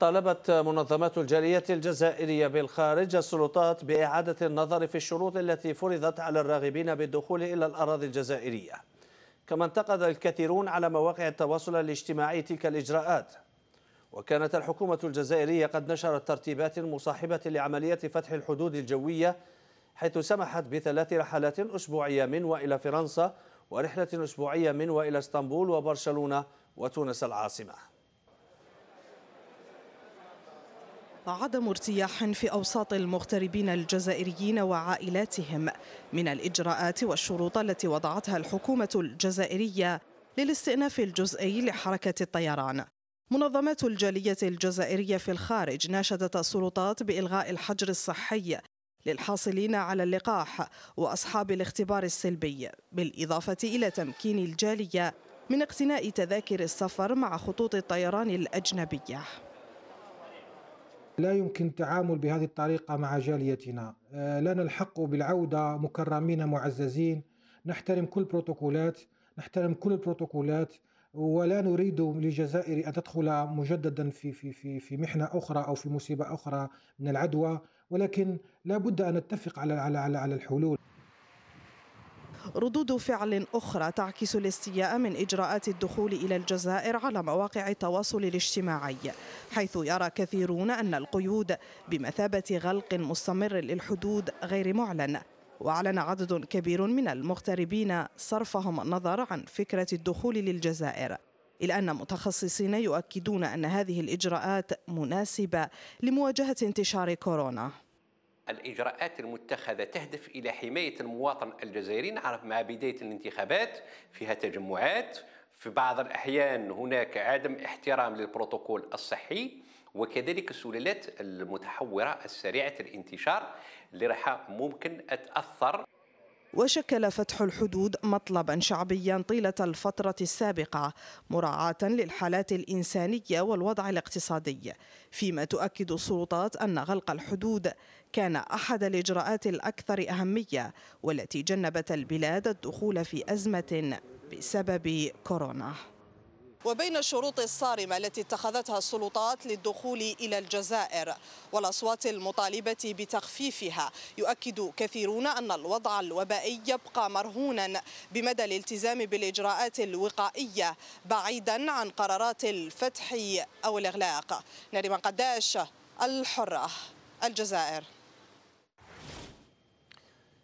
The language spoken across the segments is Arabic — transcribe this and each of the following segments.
طالبت منظمات الجالية الجزائرية بالخارج السلطات بإعادة النظر في الشروط التي فرضت على الراغبين بالدخول إلى الأراضي الجزائرية كما انتقد الكثيرون على مواقع التواصل الاجتماعي تلك الإجراءات وكانت الحكومة الجزائرية قد نشرت ترتيبات مصاحبة لعملية فتح الحدود الجوية حيث سمحت بثلاث رحلات أسبوعية من وإلى فرنسا ورحلة أسبوعية من وإلى اسطنبول وبرشلونة وتونس العاصمة عدم ارتياح في أوساط المغتربين الجزائريين وعائلاتهم من الإجراءات والشروط التي وضعتها الحكومة الجزائرية للاستئناف الجزئي لحركة الطيران منظمات الجالية الجزائرية في الخارج ناشدت السلطات بإلغاء الحجر الصحي للحاصلين على اللقاح وأصحاب الاختبار السلبي بالإضافة إلى تمكين الجالية من اقتناء تذاكر السفر مع خطوط الطيران الأجنبية لا يمكن التعامل بهذه الطريقة مع جاليتنا آه، لنا الحق بالعودة مكرمين معززين نحترم كل البروتوكولات نحترم كل البروتوكولات ولا نريد للجزائر ان تدخل مجددا في في في في محنه اخرى او في مصيبه اخرى من العدوى ولكن لا بد ان نتفق على على على, على الحلول ردود فعل أخرى تعكس الاستياء من إجراءات الدخول إلى الجزائر على مواقع التواصل الاجتماعي حيث يرى كثيرون أن القيود بمثابة غلق مستمر للحدود غير معلن وأعلن عدد كبير من المغتربين صرفهم النظر عن فكرة الدخول للجزائر إلا أن متخصصين يؤكدون أن هذه الإجراءات مناسبة لمواجهة انتشار كورونا الإجراءات المتخذة تهدف إلى حماية المواطن الجزائري نعرف مع بداية الانتخابات فيها تجمعات في بعض الأحيان هناك عدم احترام للبروتوكول الصحي وكذلك السلالات المتحورة السريعة الانتشار اللي راح ممكن تأثر وشكل فتح الحدود مطلبا شعبيا طيلة الفترة السابقة مراعاة للحالات الإنسانية والوضع الاقتصادي فيما تؤكد السلطات أن غلق الحدود كان أحد الإجراءات الأكثر أهمية والتي جنبت البلاد الدخول في أزمة بسبب كورونا وبين الشروط الصارمة التي اتخذتها السلطات للدخول إلى الجزائر والأصوات المطالبة بتخفيفها يؤكد كثيرون أن الوضع الوبائي يبقى مرهونا بمدى الالتزام بالإجراءات الوقائية بعيدا عن قرارات الفتح أو الإغلاق نريم قداش الحرة الجزائر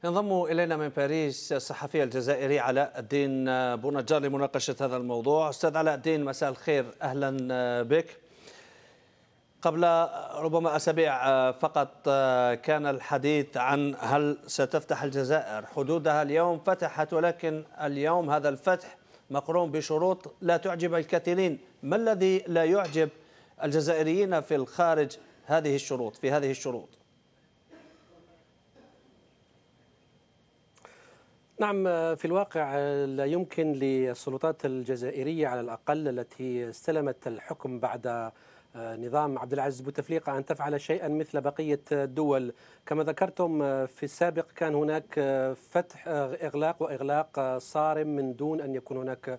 ينضم إلينا من باريس الصحفي الجزائري علاء الدين بونجار لمناقشة هذا الموضوع أستاذ علاء الدين مساء الخير أهلا بك قبل ربما أسابيع فقط كان الحديث عن هل ستفتح الجزائر حدودها اليوم فتحت ولكن اليوم هذا الفتح مقرون بشروط لا تعجب الكثيرين ما الذي لا يعجب الجزائريين في الخارج هذه الشروط في هذه الشروط نعم في الواقع لا يمكن للسلطات الجزائرية على الأقل التي استلمت الحكم بعد آه، نظام عبد العزيز بوتفليقة أن تفعل شيئا مثل بقية الدول كما ذكرتم آه، في السابق كان هناك آه، فتح إغلاق وإغلاق صارم من دون أن يكون هناك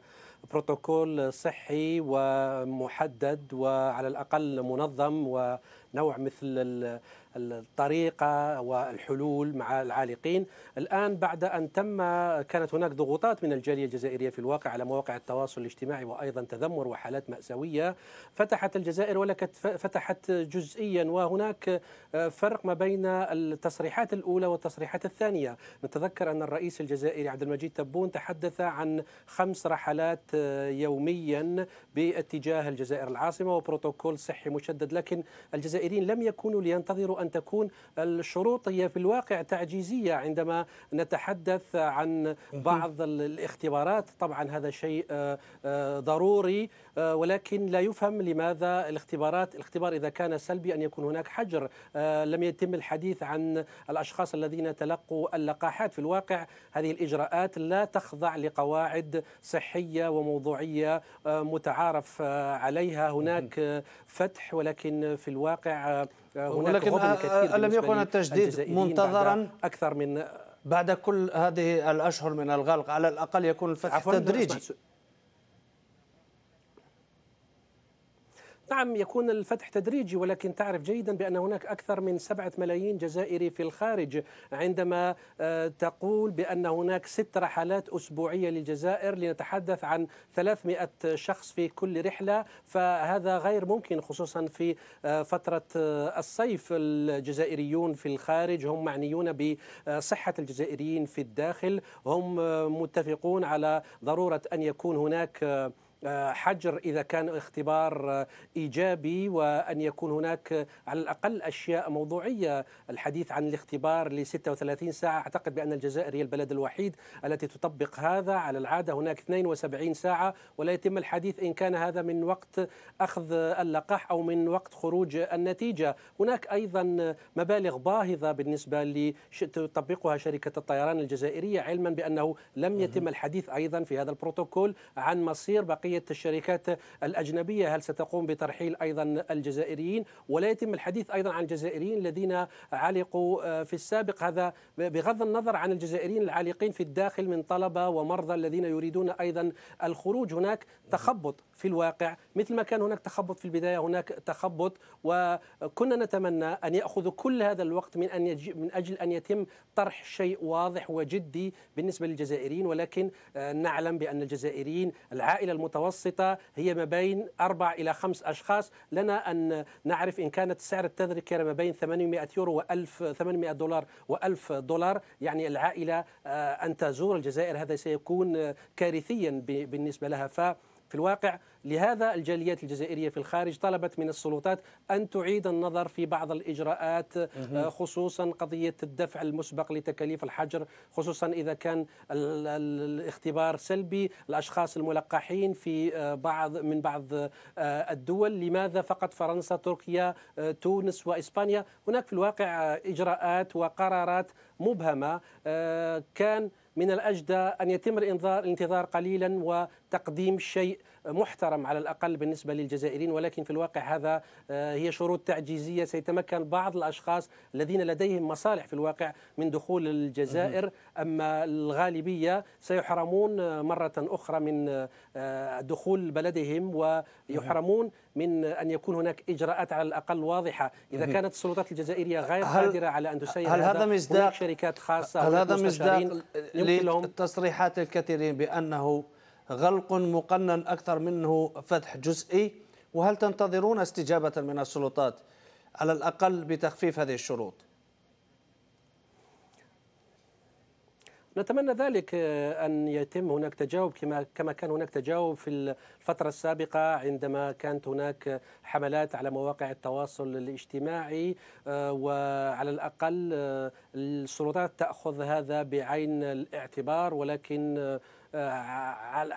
بروتوكول صحي ومحدد وعلى الأقل منظم و نوع مثل الطريقه والحلول مع العالقين الان بعد ان تم كانت هناك ضغوطات من الجاليه الجزائريه في الواقع على مواقع التواصل الاجتماعي وايضا تذمر وحالات ماساويه فتحت الجزائر ولكت فتحت جزئيا وهناك آه، فرق ما بين التصريحات الاولى والتصريحات الثانيه نتذكر ان الرئيس الجزائري عبد المجيد تبون تحدث عن خمس رحلات آه، يوميا باتجاه الجزائر العاصمه وبروتوكول صحي مشدد لكن الجزائر الجزائريين لم يكونوا لينتظروا أن تكون الشروط هي في الواقع تعجيزية عندما نتحدث عن بعض الاختبارات طبعا هذا شيء آه، آه، ضروري آه، ولكن لا يفهم لماذا الاختبارات الاختبار إذا كان سلبي أن يكون هناك حجر لم يتم الحديث عن الأشخاص الذين تلقوا اللقاحات في الواقع هذه الإجراءات لا تخضع لقواعد صحية وموضوعية متعارف عليها هناك فتح ولكن في الواقع بالواقع آه، آه، هناك ولكن ألم آه، يكن التجديد منتظرا أكثر من بعد كل هذه الأشهر من الغلق على الأقل يكون الفتح تدريجي نعم يكون الفتح تدريجي ولكن تعرف جيدا بأن هناك أكثر من سبعة ملايين جزائري في الخارج عندما آه، تقول بأن هناك ست رحلات أسبوعية للجزائر لنتحدث عن 300 شخص في كل رحلة فهذا غير ممكن خصوصا في آه، فترة آه، الصيف الجزائريون في الخارج هم معنيون بصحة الجزائريين في الداخل هم متفقون على ضرورة أن يكون هناك آه، حجر اذا كان اختبار آه، ايجابي وان يكون هناك آه، على الاقل اشياء موضوعيه الحديث عن الاختبار ل 36 ساعه اعتقد بان الجزائر هي البلد الوحيد التي تطبق هذا على العاده هناك 72 ساعه ولا يتم الحديث ان كان هذا من وقت اخذ اللقاح او من وقت خروج النتيجه هناك ايضا مبالغ باهظه بالنسبه ل تطبقها شركه الطيران الجزائريه علما بانه لم يتم الحديث ايضا في هذا البروتوكول عن مصير بقيه بقية الشركات الأجنبية هل ستقوم بترحيل أيضا الجزائريين ولا يتم الحديث أيضا عن الجزائريين الذين علقوا آه، في السابق هذا بغض النظر عن الجزائريين العالقين في الداخل من طلبة ومرضى الذين يريدون أيضا الخروج هناك تخبط في الواقع مثل ما كان هناك تخبط في البداية هناك تخبط وكنا نتمنى أن يأخذ كل هذا الوقت من أن يجي من أجل أن يتم طرح شيء واضح وجدي بالنسبة للجزائريين ولكن آه، نعلم بأن الجزائريين العائلة المتوسطة المتوسطة هي ما بين أربع إلى خمس أشخاص لنا أن نعرف إن كانت سعر التذكرة ما بين 800 يورو و1800 دولار و1000 دولار يعني العائلة آه، أن تزور الجزائر هذا سيكون آه، كارثيا بالنسبة لها ف في الواقع لهذا الجاليات الجزائرية في الخارج طلبت من السلطات أن تعيد النظر في بعض الإجراءات آه، خصوصا قضية الدفع المسبق لتكاليف الحجر خصوصا إذا كان الاختبار سلبي الأشخاص الملقحين في آه، بعض من بعض آه، الدول لماذا فقط فرنسا تركيا تونس وإسبانيا هناك في الواقع إجراءات وقرارات مبهمة كان من الأجدى أن يتم الانتظار قليلا وتقديم شيء محترم على الأقل بالنسبة للجزائريين ولكن في الواقع هذا آه، هي شروط تعجيزية سيتمكن بعض الأشخاص الذين لديهم مصالح في الواقع من دخول الجزائر أما الغالبية سيحرمون آه، مرة أخرى من آه، دخول بلدهم ويحرمون من أن يكون هناك إجراءات على الأقل واضحة إذا كانت السلطات الجزائرية غير قادرة على أن تسير هل هذا مصداق شركات خاصة هل هذا مصداق لتصريحات الكثيرين بأنه غلق مقنن أكثر منه فتح جزئي وهل تنتظرون استجابة من السلطات على الأقل بتخفيف هذه الشروط نتمنى ذلك آه، أن يتم هناك تجاوب كما كما كان هناك تجاوب في الفترة السابقة عندما كانت هناك حملات على مواقع التواصل الاجتماعي آه، وعلى الأقل آه، السلطات تأخذ هذا بعين الاعتبار ولكن آه، على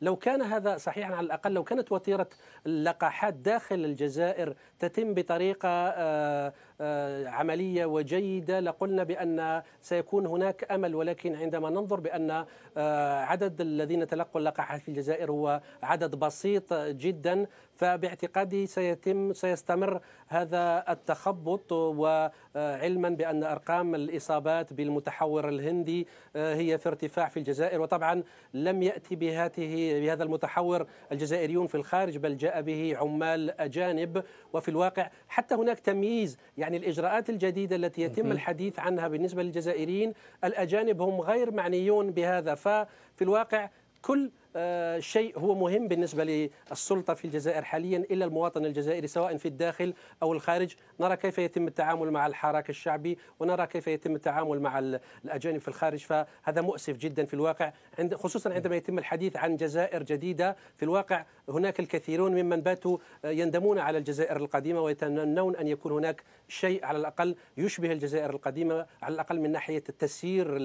لو كان هذا صحيحا على الأقل لو كانت وتيرة اللقاحات داخل الجزائر تتم بطريقة آه، آه، عملية وجيدة لقلنا بأن سيكون هناك أمل ولكن عندما ننظر بأن آه، عدد الذين تلقوا اللقاحات في الجزائر هو عدد بسيط جدا فباعتقادي سيتم سيستمر هذا التخبط وعلما بان ارقام الاصابات بالمتحور الهندي هي في ارتفاع في الجزائر وطبعا لم ياتي بهذه بهذا المتحور الجزائريون في الخارج بل جاء به عمال أجانب وفي الواقع حتى هناك تمييز يعني الإجراءات الجديدة التي يتم الحديث عنها بالنسبة للجزائريين الأجانب هم غير معنيون بهذا ففي الواقع كل آه، شيء هو مهم بالنسبة للسلطة في الجزائر حاليا إلا المواطن الجزائري سواء في الداخل أو الخارج نرى كيف يتم التعامل مع الحراك الشعبي ونرى كيف يتم التعامل مع الأجانب في الخارج فهذا مؤسف جدا في الواقع عند خصوصا عندما نعم. يتم الحديث عن جزائر جديدة في الواقع هناك الكثيرون ممن باتوا آه، يندمون على الجزائر القديمة ويتمنون أن يكون هناك شيء على الأقل يشبه الجزائر القديمة على الأقل من ناحية تسيير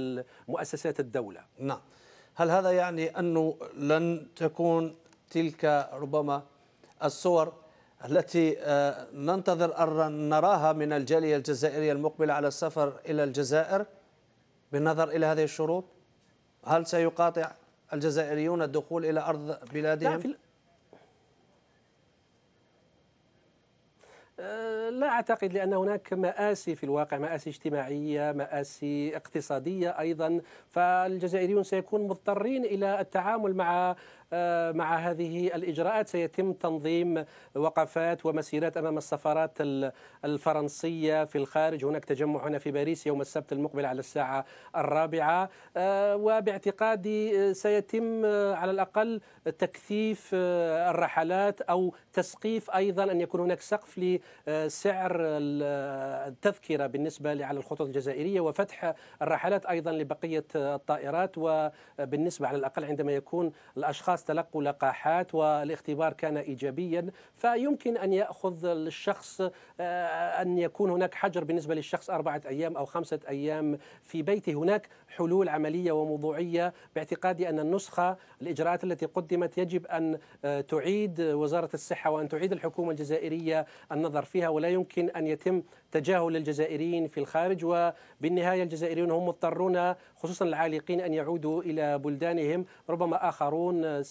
مؤسسات الدولة نعم هل هذا يعني أنه لن تكون تلك ربما الصور التي آه، ننتظر أن نراها من الجالية الجزائرية المقبلة على السفر إلى الجزائر بالنظر إلى هذه الشروط هل سيقاطع الجزائريون الدخول إلى أرض بلادهم؟ أه، لا أعتقد لأن هناك مآسي في الواقع مآسي اجتماعية مآسي اقتصادية أيضا فالجزائريون سيكون مضطرين إلى التعامل مع آه، مع هذه الإجراءات سيتم تنظيم وقفات ومسيرات أمام السفارات الفرنسية في الخارج هناك تجمع هنا في باريس يوم السبت المقبل على الساعة الرابعة آه، وباعتقادي آه، سيتم على الأقل تكثيف الرحلات أو تسقيف أيضا أن يكون هناك سقف لسعر التذكرة بالنسبة على الخطوط الجزائرية وفتح الرحلات أيضا لبقية الطائرات وبالنسبة على الأقل عندما يكون الأشخاص الأشخاص تلقوا لقاحات والاختبار كان إيجابيا فيمكن أن يأخذ الشخص آه، أن يكون هناك حجر بالنسبة للشخص أربعة أيام أو خمسة أيام في بيته هناك حلول عملية وموضوعية باعتقادي أن النسخة الإجراءات التي قدمت يجب أن آه، تعيد وزارة الصحة وأن تعيد الحكومة الجزائرية النظر فيها ولا يمكن أن يتم تجاهل الجزائريين في الخارج وبالنهاية الجزائريون هم مضطرون خصوصا العالقين أن يعودوا إلى بلدانهم ربما آخرون آه،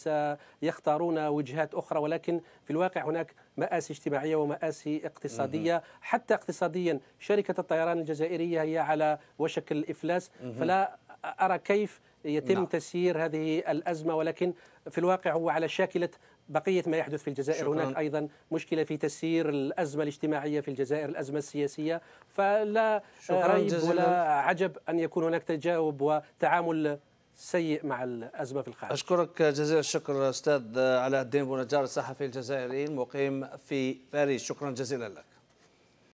سيختارون وجهات أخرى ولكن في الواقع هناك مآسي اجتماعية ومآسي اقتصادية حتى اقتصاديا شركة الطيران الجزائرية هي على وشك الإفلاس فلا أرى كيف يتم نعم. تسيير هذه الأزمة ولكن في الواقع هو على شاكلة بقية ما يحدث في الجزائر شكرا. هناك أيضا مشكلة في تسيير الأزمة الاجتماعية في الجزائر الأزمة السياسية فلا ريب ولا عجب أن يكون هناك تجاوب وتعامل سيء مع الازمه في الخارج. اشكرك جزيل الشكر استاذ علاء الدين بونجار الصحفي الجزائري المقيم في باريس، شكرا جزيلا لك.